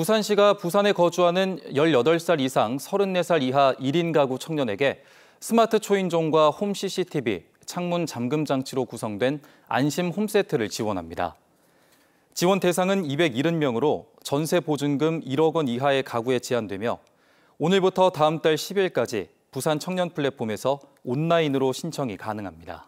부산시가 부산에 거주하는 18살 이상 34살 이하 1인 가구 청년에게 스마트 초인종과 홈 CCTV, 창문 잠금 장치로 구성된 안심 홈세트를 지원합니다. 지원 대상은 270명으로 전세 보증금 1억 원 이하의 가구에 제한되며 오늘부터 다음 달 10일까지 부산 청년 플랫폼에서 온라인으로 신청이 가능합니다.